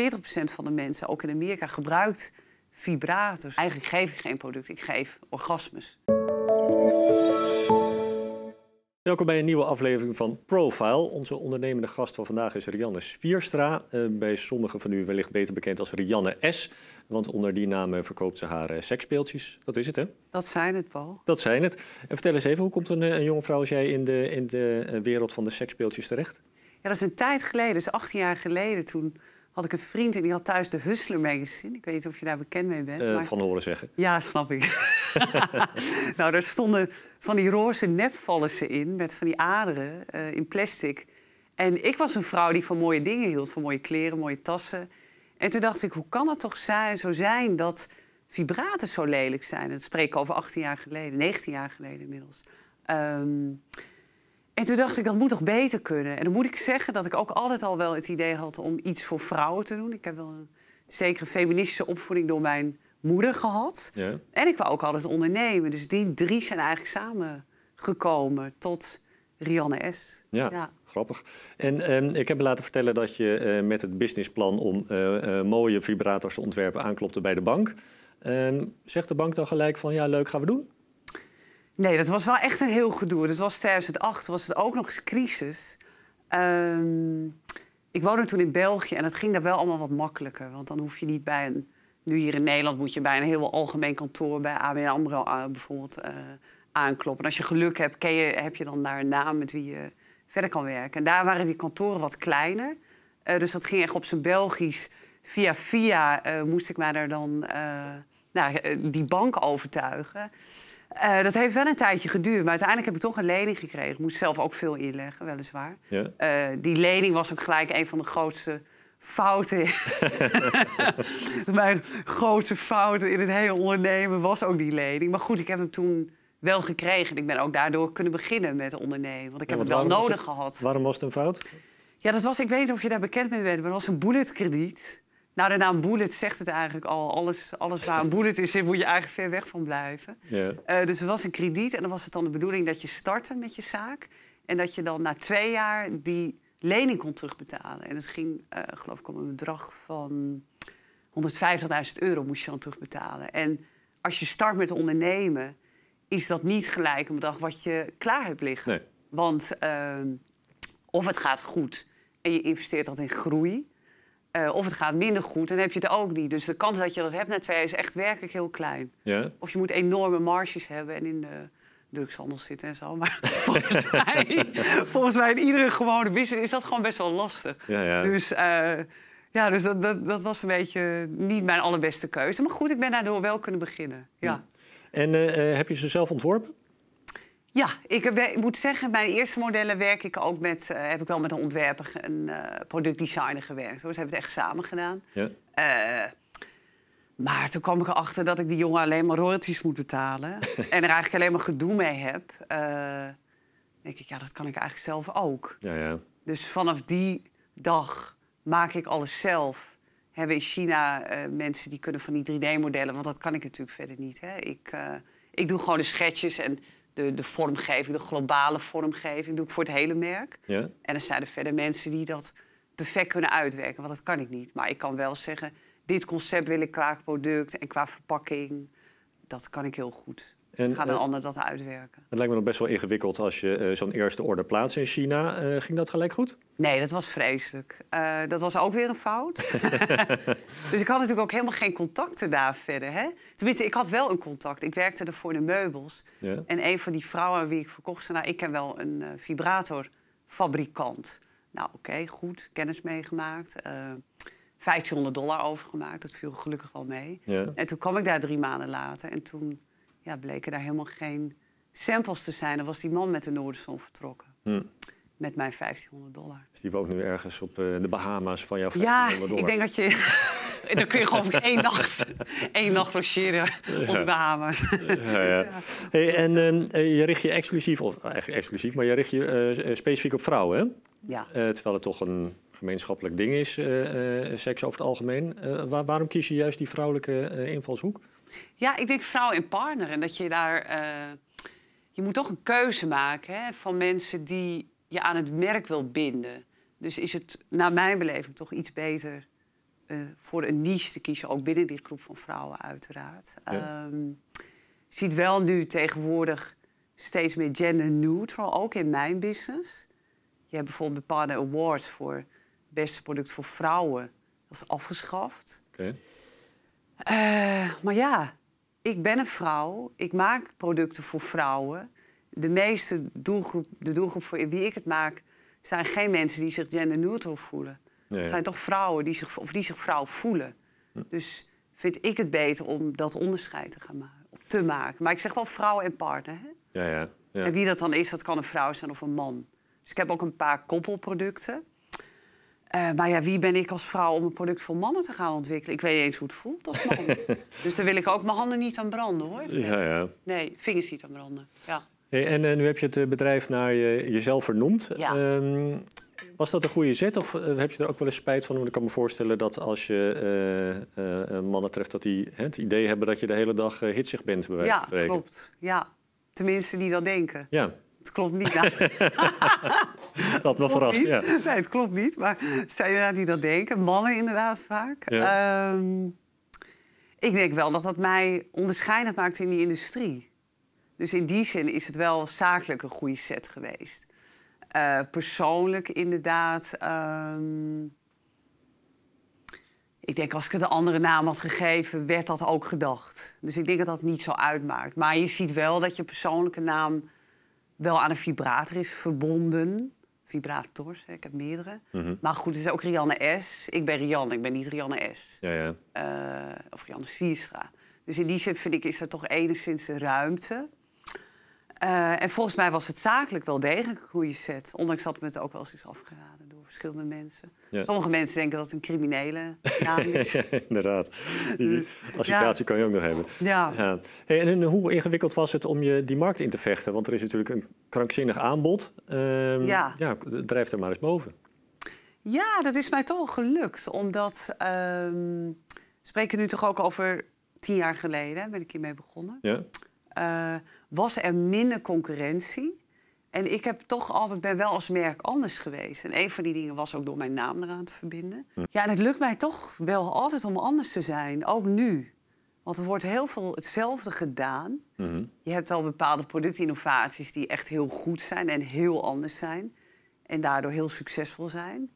40% van de mensen, ook in Amerika, gebruikt vibrators. Eigenlijk geef ik geen product, ik geef orgasmes. Welkom bij een nieuwe aflevering van Profile. Onze ondernemende gast van vandaag is Rianne Svierstra. Eh, bij sommigen van u wellicht beter bekend als Rianne S. Want onder die naam verkoopt ze haar eh, seksspeeltjes. Dat is het, hè? Dat zijn het, Paul. Dat zijn het. En vertel eens even, hoe komt een, eh, een jonge vrouw als jij in de, in de wereld van de seksspeeltjes terecht? Ja, dat is een tijd geleden, dat is 18 jaar geleden toen had ik een vriend en die had thuis de Hustler magazine. Ik weet niet of je daar bekend mee bent. Eh, maar... Van horen zeggen. Ja, snap ik. nou, daar stonden van die roze ze in met van die aderen eh, in plastic. En ik was een vrouw die van mooie dingen hield, van mooie kleren, mooie tassen. En toen dacht ik, hoe kan het toch zo zijn dat vibraten zo lelijk zijn? Dat spreken over 18 jaar geleden, 19 jaar geleden inmiddels. Ehm, en toen dacht ik, dat moet toch beter kunnen? En dan moet ik zeggen dat ik ook altijd al wel het idee had om iets voor vrouwen te doen. Ik heb wel een zekere feministische opvoeding door mijn moeder gehad. Ja. En ik wou ook altijd ondernemen. Dus die drie zijn eigenlijk samengekomen tot Rianne S. Ja, grappig. En ehm, ik heb me laten vertellen dat je eh, met het businessplan om eh, eh, mooie vibrators te ontwerpen aanklopte bij de bank. Ehm, zegt de bank dan gelijk van ja, leuk, gaan we doen? Nee, dat was wel echt een heel gedoe. Dat was 2008, was het ook nog eens crisis. Ehm, ik woonde toen in België en het ging daar wel allemaal wat makkelijker. Want dan hoef je niet bij een... Nu hier in Nederland moet je bij een heel algemeen kantoor... bij ABN AMRO eh, bijvoorbeeld eh, aankloppen. En als je geluk hebt, ken je, heb je dan daar een naam met wie je verder kan werken. En daar waren die kantoren wat kleiner. Eh, dus dat ging echt op zijn Belgisch. Via via moest ik mij daar dan nou, die bank overtuigen... Eh, dat heeft wel een tijdje geduurd, maar uiteindelijk heb ik toch een lening gekregen. Ik moest zelf ook veel inleggen, weliswaar. Eh, die lening was ook gelijk een van de grootste fouten. Mijn grootste fouten in het hele ondernemen was ook die lening. Maar goed, ik heb hem toen wel gekregen. Ik ben ook daardoor kunnen beginnen met ondernemen. Want ik heb het wel nodig gehad. Waarom was het een fout? Ja, dat was, ik weet niet of je daar bekend mee bent, maar dat was een bulletkrediet. Nou, de naam bullet zegt het eigenlijk al. Alles, alles waar een bullet is, moet je eigenlijk ver weg van blijven. Yeah. dus het was een krediet en dan was het dan de bedoeling dat je startte met je zaak. En dat je dan na twee jaar die lening kon terugbetalen. En het ging, eh, geloof ik, om een bedrag van 150.000 euro moest je dan terugbetalen. En als je start met ondernemen, is dat niet gelijk een bedrag wat je klaar hebt liggen. Nee. Want ehm, of het gaat goed en je investeert dat in groei... Eh, of het gaat minder goed, dan heb je het ook niet. Dus de kans dat je dat hebt na twee is echt werkelijk heel klein. Ja. Of je moet enorme marges hebben en in de drugshandel zitten en zo. Maar volgens, mij, volgens mij in iedere gewone business is dat gewoon best wel lastig. Ja, ja. Dus, eh, ja, dus dat, dat, dat, was een beetje niet mijn allerbeste keuze. Maar goed, ik ben daardoor wel kunnen beginnen. Ja. En eh, heb je ze zelf ontworpen? Ja, ik, moet zeggen, mijn eerste modellen werk ik ook met, eh, heb ik wel met een ontwerper een uh, productdesigner gewerkt. Hoor. ze hebben het echt samen gedaan. Ja. Eh, maar toen kwam ik erachter dat ik die jongen alleen maar royalties moet betalen. en er eigenlijk alleen maar gedoe mee heb. denk ik, ja, dat kan ik eigenlijk zelf ook. Ja, ja. Dus vanaf die dag maak ik alles zelf. Hebben in China mensen die kunnen van die 3D-modellen, want dat kan ik natuurlijk verder niet. Hè? Ik, ik doe gewoon de schetjes en de, de vormgeving, de globale vormgeving, doe ik voor het hele merk. Ja. En er zijn er verder mensen die dat perfect kunnen uitwerken, want dat kan ik niet. Maar ik kan wel zeggen, dit concept wil ik qua product en qua verpakking. Dat kan ik heel goed. Gaat een eh, ander dat uitwerken? Het lijkt me nog best wel ingewikkeld als je eh, zo'n eerste orde plaatst in China. Eh, ging dat gelijk goed? Nee, dat was vreselijk. dat was ook weer een fout. dus ik had natuurlijk ook helemaal geen contacten daar verder. Hè? Tenminste, ik had wel een contact. Ik werkte er voor de meubels. Ja. En een van die vrouwen aan wie ik verkocht, zei... Nou, ik ken wel een vibratorfabrikant. Nou, oké, goed. Kennis meegemaakt. 1500 dollar overgemaakt. Dat viel gelukkig wel mee. En toen kwam ik daar drie maanden later en toen ja, bleken daar helemaal geen samples te zijn. Dan was die man met de Noorderzon vertrokken. Hm. Met mijn 1500 dollar. Dus die woont nu ergens op eh, de Bahama's van jouw 1500 Ja, ik denk dat je... dan kun je gewoon één nacht, één nacht logeren op de Bahamas. Ja, ja. Hey, en ehm, eh, je richt je exclusief, of eigenlijk exclusief, maar je richt je eh, specifiek op vrouwen, hè? Ja. terwijl het toch een gemeenschappelijk ding is, seks over het algemeen. waarom kies je juist die vrouwelijke invalshoek? Ja, ik denk vrouw en partner. En dat je daar... Eh, je moet toch een keuze maken hè, van mensen die je aan het merk wil binden. Dus is het, naar mijn beleving, toch iets beter eh, voor een niche te kiezen. Ook binnen die groep van vrouwen, uiteraard. Ja. Ehm, ziet wel nu tegenwoordig steeds meer gender neutral, ook in mijn business. Je hebt bijvoorbeeld bepaalde awards voor beste product voor vrouwen. Dat is afgeschaft. Okay. Eh, maar ja, ik ben een vrouw. Ik maak producten voor vrouwen. De meeste doelgroep, de doelgroep voor wie ik het maak, zijn geen mensen die zich gender neutral voelen. Het zijn toch vrouwen die zich, of die zich vrouw voelen. Hm. Dus vind ik het beter om dat onderscheid te, gaan maken, te maken. Maar ik zeg wel vrouw en partner. ja, ja. En wie dat dan is, dat kan een vrouw zijn of een man. Dus ik heb ook een paar koppelproducten. Eh, maar ja, wie ben ik als vrouw om een product voor mannen te gaan ontwikkelen? Ik weet niet eens hoe het voelt als man. dus daar wil ik ook mijn handen niet aan branden, hoor. Ja, ja. Nee, vingers niet aan branden. Ja. Hey, en eh, nu heb je het eh, bedrijf naar je, jezelf vernoemd. Ja. Ehm, was dat een goede zet of heb je er ook wel eens spijt van? Want ik kan me voorstellen dat als je uh, mannen treft... dat die het idee hebben dat je de hele dag hitsig bent, bij wijze Ja, klopt. Ja. Tenminste, die dat denken. Ja. Het klopt niet. Nou. dat wel verrast, ja. Nee, het klopt niet. Maar het zijn inderdaad die dat denken. Mannen inderdaad vaak. Ehm, ik denk wel dat dat mij onderscheidend maakt in die industrie. Dus in die zin is het wel zakelijk een goede set geweest. Eh, persoonlijk inderdaad... Ehm, ik denk als ik het een andere naam had gegeven, werd dat ook gedacht. Dus ik denk dat dat niet zo uitmaakt. Maar je ziet wel dat je persoonlijke naam wel aan een vibrator is verbonden. Vibrators, ik heb meerdere. Mhm. Maar goed, er is ook Rianne S. Ik ben Rianne, ik ben niet Rianne S. Ja, ja. Eh, of Rianne Vierstra. Dus in die zin vind ik, is er toch enigszins ruimte. Eh, en volgens mij was het zakelijk wel degelijk een goede set. Ondanks dat we het ook wel eens is afgeraden verschillende mensen. Sommige mensen denken dat het een criminele naam is. inderdaad. Die dus, associatie kan je ook nog hebben. Ja. Hey, en, hoe ingewikkeld was het om je die markt in te vechten? Want er is natuurlijk een krankzinnig aanbod. Um, ja. ja. Drijf er maar eens boven. Ja, dat is mij toch gelukt. Omdat, um, we spreken nu toch ook over tien jaar geleden, ben ik hiermee begonnen. Ja. Eh, was er minder concurrentie? En ik heb toch altijd, ben wel als merk anders geweest. En een van die dingen was ook door mijn naam eraan te verbinden. Hm. Ja, en het lukt mij toch wel altijd om anders te zijn, ook nu. Want er wordt heel veel hetzelfde gedaan. Mhm. Je hebt wel bepaalde productinnovaties die echt heel goed zijn en heel anders zijn. En daardoor heel succesvol zijn.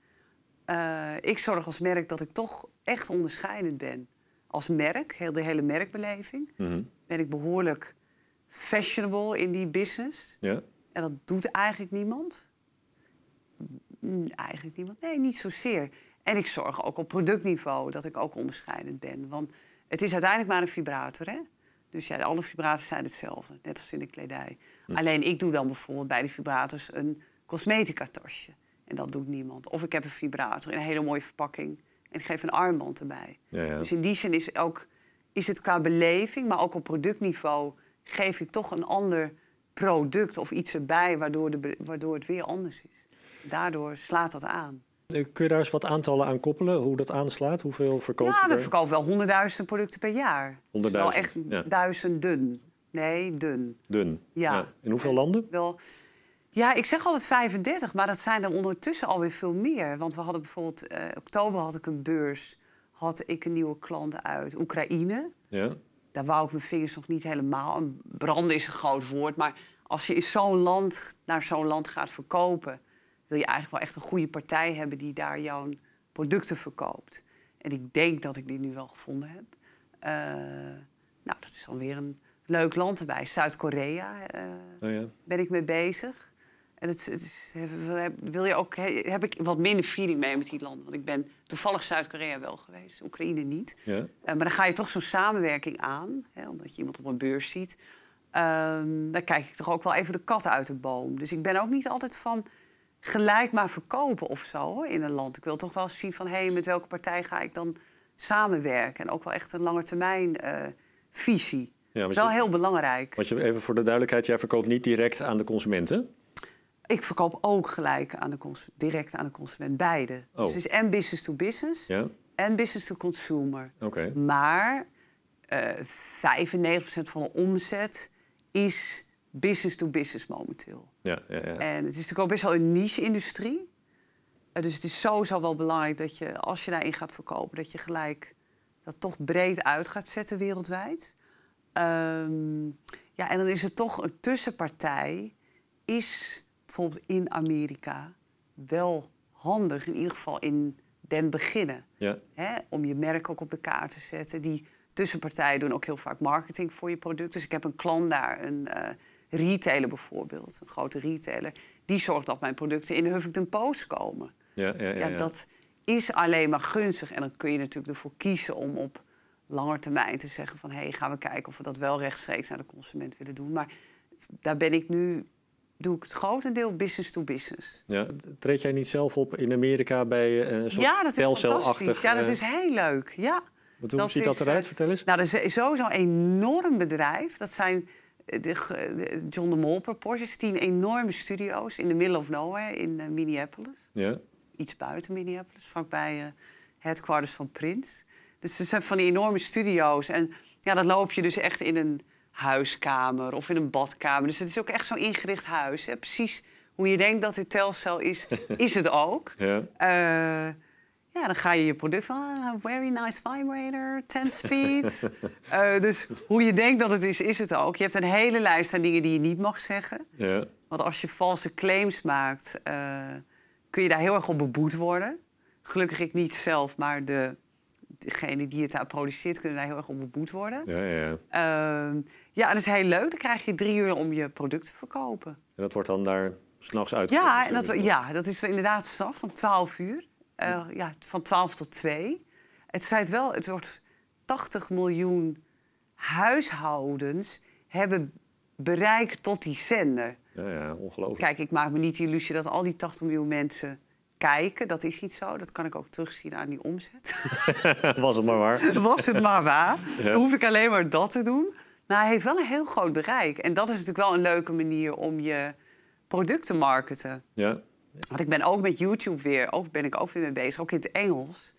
Eh, ik zorg als merk dat ik toch echt onderscheidend ben. Als merk, heel de hele merkbeleving. Mhm. Ben ik behoorlijk fashionable in die business. Ja. En dat doet eigenlijk niemand. Mm, eigenlijk niemand. Nee, niet zozeer. En ik zorg ook op productniveau dat ik ook onderscheidend ben. Want het is uiteindelijk maar een vibrator, hè? Dus ja, alle vibrators zijn hetzelfde, net als in de kledij. Hm. Alleen ik doe dan bijvoorbeeld bij de vibrators een cosmetica tasje. En dat doet niemand. Of ik heb een vibrator in een hele mooie verpakking en ik geef een armband erbij. Ja, ja. Dus in die zin is, ook, is het qua beleving, maar ook op productniveau, geef ik toch een ander product of iets erbij waardoor, de, waardoor het weer anders is. Daardoor slaat dat aan. Eh, kun je daar eens wat aantallen aan koppelen? Hoe dat aanslaat? Hoeveel verkopen ja, Ja, we verkopen wel honderdduizend producten per jaar. Honderdduizend? Wel echt duizenden. Nee, dun. Dun. Ja. In hoeveel landen? Eh, wel, ja, ik zeg altijd 35, maar dat zijn er ondertussen alweer veel meer. Want we hadden bijvoorbeeld, eh, oktober had ik een beurs, had ik een nieuwe klant uit Oekraïne. Ja daar wou ik mijn vingers nog niet helemaal. branden is een groot woord, maar als je in zo'n land naar zo'n land gaat verkopen, wil je eigenlijk wel echt een goede partij hebben die daar jouw producten verkoopt. En ik denk dat ik die nu wel gevonden heb. Eh, nou, dat is dan weer een leuk land erbij. Zuid-Korea eh, oh ja. ben ik mee bezig. En het, wil je ook, heb ik wat minder feeling mee met die landen. Want ik ben toevallig Zuid-Korea wel geweest, Oekraïne niet. Ja. Eh, maar dan ga je toch zo'n samenwerking aan, hè, omdat je iemand op een beurs ziet. Ehm, dan kijk ik toch ook wel even de kat uit de boom. Dus ik ben ook niet altijd van gelijk maar verkopen of zo in een land. Ik wil toch wel zien van hé, hey, met welke partij ga ik dan samenwerken? En ook wel echt een langetermijn uh, eh, visie. dat is wel heel belangrijk. Want je, even voor de duidelijkheid, jij verkoopt niet direct aan de consumenten? Ik verkoop ook gelijk aan de direct aan de consument, beide. Dus oh. Dus het is en business to business en business to consumer. Maar uh, eh, 95% van de omzet is business to business momenteel. Ja, ja, ja. En het is natuurlijk ook best wel een niche-industrie. Eh, dus het is sowieso wel belangrijk dat je, als je daarin gaat verkopen, dat je gelijk dat toch breed uit gaat zetten wereldwijd. Ehm, ja, en dan is het toch een tussenpartij, is bijvoorbeeld in Amerika wel handig, in ieder geval in den beginnen. Ja. Hè? Om je merk ook op de kaart te zetten. Die tussenpartijen doen ook heel vaak marketing voor je product. Dus ik heb een klant daar, een eh, retailer bijvoorbeeld, een grote retailer. Die zorgt dat mijn producten in de Huffington Post komen. Ja, ja, ja, dat is alleen maar gunstig. En dan kun je natuurlijk ervoor kiezen om op langer termijn te zeggen van... hé, hey, gaan we kijken of we dat wel rechtstreeks naar de consument willen doen. Maar daar ben ik nu doe ik het grotendeel business to business. Ja. Treed jij niet zelf op in Amerika bij eh, een soort Ja, dat is fantastisch. Ja, dat eh, is heel leuk. Ja. Wat, hoe dat ziet dat eruit? Eh, Vertel eens. Nou, dat is sowieso een enorm bedrijf. Dat zijn de, John de Molper, Porsche, Tien enorme studio's in de middle of nowhere in Minneapolis. Ja. Iets buiten Minneapolis, vlakbij uh, headquarters van Prince. Dus ze zijn van die enorme studio's. En ja, dat loop je dus echt in een huiskamer of in een badkamer. Dus het is ook echt zo'n ingericht huis. Hè? Precies hoe je denkt dat het telcel is, is het ook. Ja. Eh, ja, dan ga je je product van ah, very nice vibrator, 10 speed. Eh, dus hoe je denkt dat het is, is het ook. Je hebt een hele lijst aan dingen die je niet mag zeggen. Ja. Want als je valse claims maakt, eh, kun je daar heel erg op beboet worden. Gelukkig ik niet zelf, maar de Degene die het daar produceert, kunnen daar heel erg op beboet worden. Ja, ja, ja. Uh, ja, dat is heel leuk. Dan krijg je drie uur om je product te verkopen. En dat wordt dan daar s'nachts uitgevoerd? Ja, en dat, ja, dat is inderdaad s'nachts om 12 uur. Uh, ja, van 12 tot 2. Het zei het wel, het wordt 80 miljoen huishoudens hebben bereikt tot die zender. Ja, ja, ongelooflijk. Kijk, ik maak me niet de illusie dat al die 80 miljoen mensen kijken. Dat is niet zo. Dat kan ik ook terugzien aan die omzet. Was het maar waar. Was het maar waar. Dan hoef ik alleen maar dat te doen. Maar hij heeft wel een heel groot bereik. En dat is natuurlijk wel een leuke manier om je product te marketen. Ja. Want ik ben ook met YouTube weer, ook ben ik ook weer mee bezig, ook in het Engels.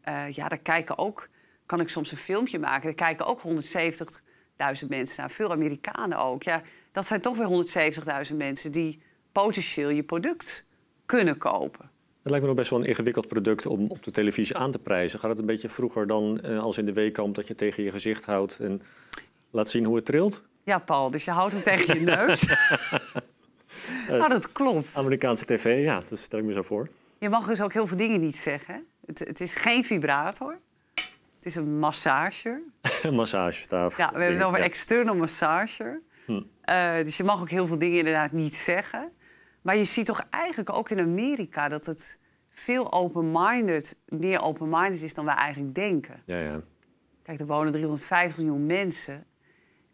Eh, ja, daar kijken ook, kan ik soms een filmpje maken. Daar kijken ook 170.000 mensen naar, veel Amerikanen ook. Ja, dat zijn toch weer 170.000 mensen die potentieel je product kunnen kopen. Dat lijkt me nog best wel een ingewikkeld product om op de televisie aan te prijzen. Gaat het een beetje vroeger dan eh, als in de weekamp dat je tegen je gezicht houdt en laat zien hoe het trilt? Ja, Paul, dus je houdt hem tegen je neus. nou, dat klopt. Amerikaanse tv, ja, dat stel ik me zo voor. Je mag dus ook heel veel dingen niet zeggen. Het, het is geen vibrator. Het is een massager. een massagestaaf. Ja, we hebben het over ja. external massager. Hm. Eh, dus je mag ook heel veel dingen inderdaad niet zeggen. Maar je ziet toch eigenlijk ook in Amerika dat het veel open-minded, meer open-minded is dan wij eigenlijk denken. Ja, ja. Kijk, er wonen 350 miljoen mensen.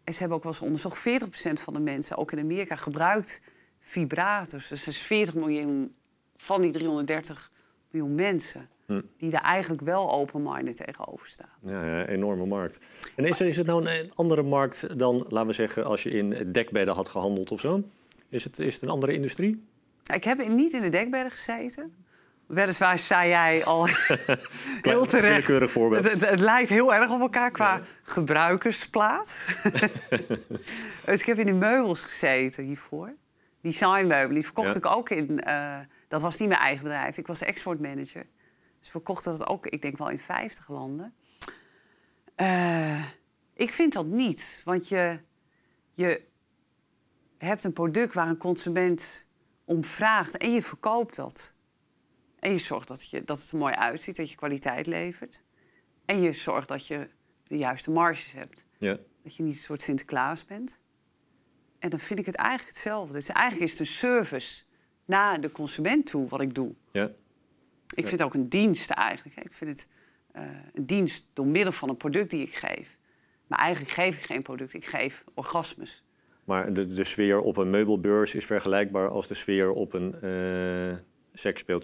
En ze hebben ook wel eens onderzocht, 40% van de mensen, ook in Amerika, gebruikt vibrators. Dus dat is 40 miljoen van die 330 miljoen mensen. Hm. Die daar eigenlijk wel open-minded tegenover staan. Ja, ja, enorme markt. En is, is het nou een andere markt dan, laten we zeggen, als je in dekbedden had gehandeld of zo? Is het, is het een andere industrie? Ik heb niet in de dekberg gezeten. Weliswaar zei jij al heel terecht. Het, het, lijkt heel erg op elkaar qua gebruikersplaats. Dus ik heb in de meubels gezeten hiervoor. Designmeubelen, die verkocht ik ook in. Eh, dat was niet mijn eigen bedrijf, ik was exportmanager. Dus we dat ook, ik denk wel in 50 landen. Eh, ik vind dat niet, want je, je je hebt een product waar een consument om vraagt en je verkoopt dat. En je zorgt dat, je, dat het er mooi uitziet, dat je kwaliteit levert. En je zorgt dat je de juiste marges hebt. Ja. Dat je niet een soort Sinterklaas bent. En dan vind ik het eigenlijk hetzelfde. Dus eigenlijk is het een service naar de consument toe wat ik doe. Ja. Ik vind het ook een dienst eigenlijk. Ik vind het eh, een dienst door middel van een product die ik geef. Maar eigenlijk geef ik geen product, ik geef orgasmes. Maar de, sfeer op een meubelbeurs is vergelijkbaar als de sfeer op een uh,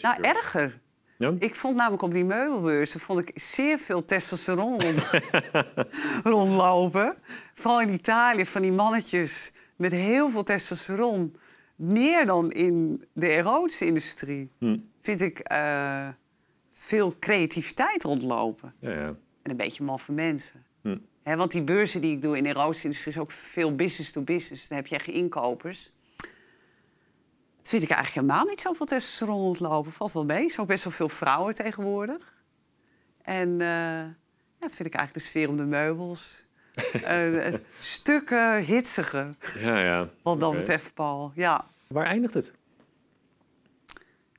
Nou, erger. Ja? Ik vond namelijk op die meubelbeurs vond ik zeer veel testosteron rond, rondlopen. Vooral in Italië, van die mannetjes met heel veel testosteron. Meer dan in de erotische industrie hmm. vind ik eh, veel creativiteit rondlopen. Ja, ja. En een beetje maffe mensen want die beurzen die ik doe in de roosindustrie is ook veel business to business. Dan heb je echt inkopers. Dat vind ik eigenlijk helemaal niet zoveel testen rondlopen. Valt wel mee. Zo best wel veel vrouwen tegenwoordig. En eh, ja, dat vind ik eigenlijk de sfeer om de meubels. uh, stukken hitsiger. Ja, ja. Wat dat okay. betreft, Paul. Ja. Waar eindigt het?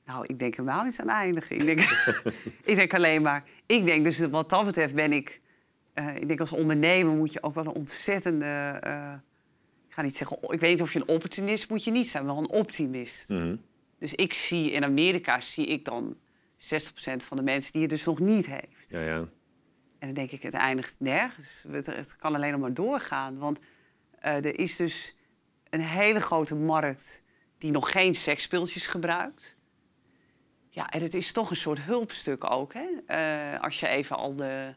Nou, ik denk helemaal niet aan eindigen. Ik denk, ik denk alleen maar. Ik denk dus wat dat betreft ben ik eh, ik denk als ondernemer moet je ook wel een ontzettende. Eh, ik ga niet zeggen, ik weet niet of je een opportunist moet je niet zijn, maar wel een optimist. Mhm. Dus ik zie in Amerika zie ik dan 60% van de mensen die het dus nog niet heeft. Ja, ja. En dan denk ik, het eindigt nergens. Het, kan alleen nog maar doorgaan. Want eh, er is dus een hele grote markt die nog geen seksspeeltjes gebruikt. Ja, en het is toch een soort hulpstuk ook. Hè? als je even al de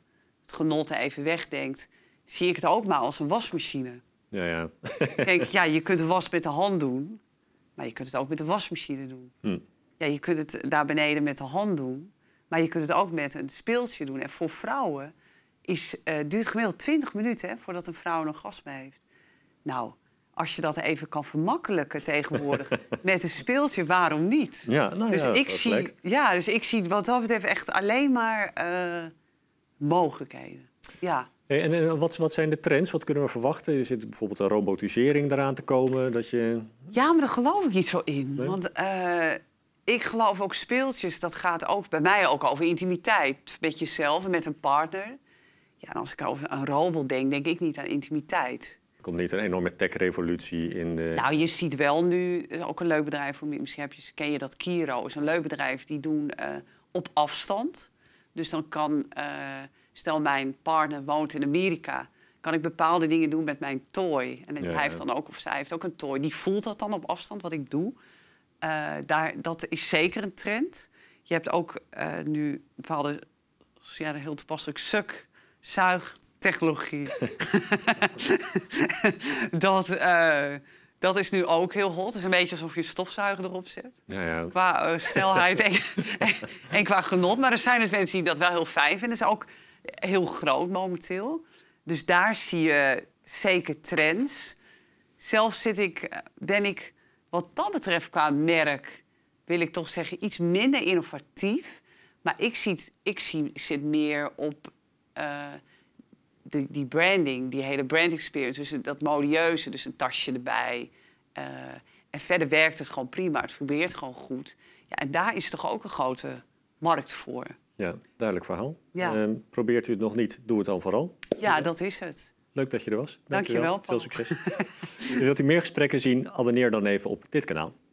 het genot even wegdenkt, zie ik het ook maar als een wasmachine. Ja, ja. Kijk, ja, je kunt was met de hand doen, maar je kunt het ook met de wasmachine doen. Hm. Ja, je kunt het daar beneden met de hand doen, maar je kunt het ook met een speeltje doen. En voor vrouwen is, uh, duurt gemiddeld 20 minuten hè, voordat een vrouw een mee heeft. Nou, als je dat even kan vermakkelijken tegenwoordig met een speeltje, waarom niet? Ja, nou dus ik zie, ja, dus ik zie wat dat betreft echt alleen maar. Eh, mogelijkheden. Ja. en, en wat, wat, zijn de trends? Wat kunnen we verwachten? Er zit bijvoorbeeld een robotisering eraan te komen? Dat je... Ja, maar daar geloof ik niet zo in. Want eh, ik geloof ook speeltjes, dat gaat ook bij mij ook over intimiteit. Met jezelf en met een partner. Ja, en als ik over een robot denk, denk ik niet aan intimiteit. Komt niet een enorme tech-revolutie in de... Nou, je ziet wel nu, eh, ook een leuk bedrijf, misschien heb je, ken je dat, Kiro is een leuk bedrijf, die doen eh, op afstand dus dan kan, eh, stel mijn partner woont in Amerika, kan ik bepaalde dingen doen met mijn toy. En hij heeft dan ook, of zij heeft ook een toy. Die voelt dat dan op afstand wat ik doe. Eh, daar, dat is zeker een trend. Je hebt ook eh, nu bepaalde, ja, heel toepasselijk, suk, zuig, technologie. dat dat is nu ook heel hot. Het is een beetje alsof je een stofzuiger erop zet. ja. Qua eh, snelheid en, en, qua genot. Maar er zijn dus mensen die dat wel heel fijn vinden. Dat is ook heel groot momenteel. Dus daar zie je zeker trends. Zelf zit ik, eh, ben ik wat dat betreft qua merk... wil ik toch zeggen iets minder innovatief. Maar ik, zie, ik zie, zit meer op... Eh, die, die branding, die hele brand experience, dus dat modieuze, dus een tasje erbij. Eh, en verder werkt het gewoon prima, het probeert gewoon goed. Ja, en daar is toch ook een grote markt voor. Ja, duidelijk verhaal. Ja. Ehm, probeert u het nog niet, doe het dan vooral. Ja, dat is het. Leuk dat je er was. Dank, Dank je wel. Veel succes. Wilt u meer gesprekken zien? Abonneer dan even op dit kanaal.